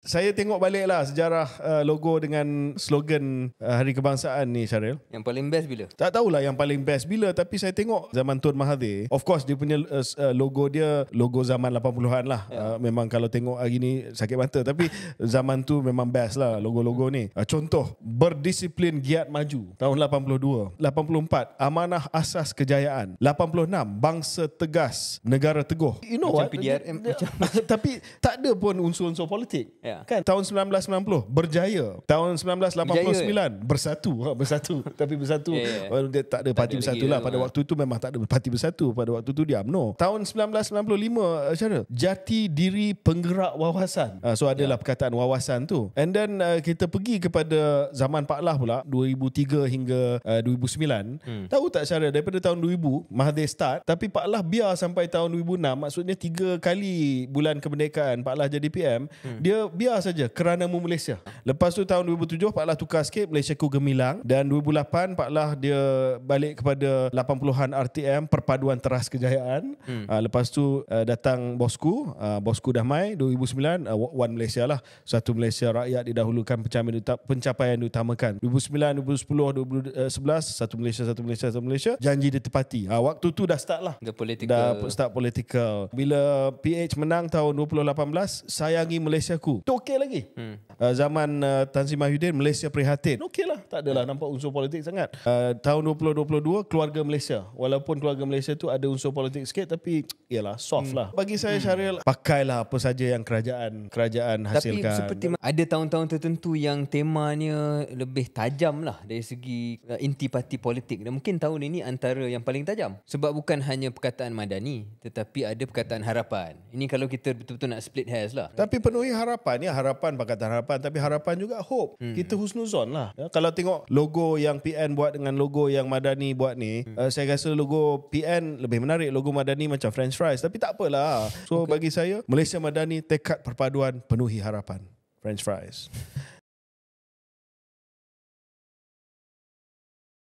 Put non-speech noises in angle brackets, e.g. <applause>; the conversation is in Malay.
Saya tengok baliklah sejarah uh, logo dengan slogan uh, Hari Kebangsaan ni Syaril. Yang paling best bila? Tak tahulah yang paling best bila tapi saya tengok zaman Tun Mahathir. Of course dia punya uh, uh logo dia logo zaman 80-an lah. Yeah. Uh, memang kalau tengok hari ni sakit mata tapi <laughs> zaman tu memang best lah logo-logo ni. Uh, contoh berdisiplin giat maju tahun 82. 84 amanah asas kejayaan. 86 bangsa tegas negara teguh. You know macam what? PDRM, macam... tapi tak ada pun unsur-unsur politik. Yeah. Ya. Kan tahun 1990 berjaya. Tahun 1989 berjaya. Ya. bersatu. Ha, bersatu. <laughs> Tapi bersatu yeah, yeah. dia tak ada parti bersatu lah. lah pada waktu itu memang tak ada parti bersatu pada waktu itu dia UMNO. Tahun 1995 eh, cara jati diri penggerak wawasan. Uh, so adalah yeah. perkataan wawasan tu. And then uh, kita pergi kepada zaman Pak Lah pula 2003 hingga uh, eh, 2009. Hmm. Tahu tak cara daripada tahun 2000 Mahathir start tapi Pak Lah biar sampai tahun 2006 maksudnya tiga kali bulan kemerdekaan Pak Lah jadi PM hmm. dia biar saja kerana mu Malaysia. Lepas tu tahun 2007 Pak Lah tukar sikit Malaysia ku gemilang dan 2008 Pak Lah dia balik kepada 80-an RTM perpaduan teras kejayaan. Hmm. Uh, lepas tu uh, datang bosku, uh, bosku dah mai 2009 uh, One Malaysia lah. Satu Malaysia rakyat didahulukan pencapaian utama kan. 2009, 2010, 2011 satu Malaysia satu Malaysia satu Malaysia janji ditepati. Ah uh, waktu tu dah start lah. The political. Dah start political. Bila PH menang tahun 2018 sayangi Malaysia ku itu okey lagi. Hmm. Uh, zaman uh, Tan Sri Mahyudin, Malaysia prihatin. Okey lah, tak adalah nampak unsur politik sangat. Uh, tahun 2022, keluarga Malaysia. Walaupun keluarga Malaysia tu ada unsur politik sikit, tapi ialah soft hmm. lah. Bagi saya hmm. Syaril, pakailah apa saja yang kerajaan kerajaan tapi hasilkan. Tapi seperti ada tahun-tahun tertentu yang temanya lebih tajam lah dari segi uh, inti parti politik. Dan mungkin tahun ini antara yang paling tajam. Sebab bukan hanya perkataan madani, tetapi ada perkataan harapan. Ini kalau kita betul-betul nak split hairs lah. Tapi penuhi harapan, ni harapan Pakatan Harapan tapi harapan juga hope hmm. kita husnuzon lah ya, kalau tengok logo yang PN buat dengan logo yang Madani buat ni hmm. uh, saya rasa logo PN lebih menarik logo Madani macam french fries tapi tak apalah so okay. bagi saya Malaysia Madani tekad perpaduan penuhi harapan french fries <laughs>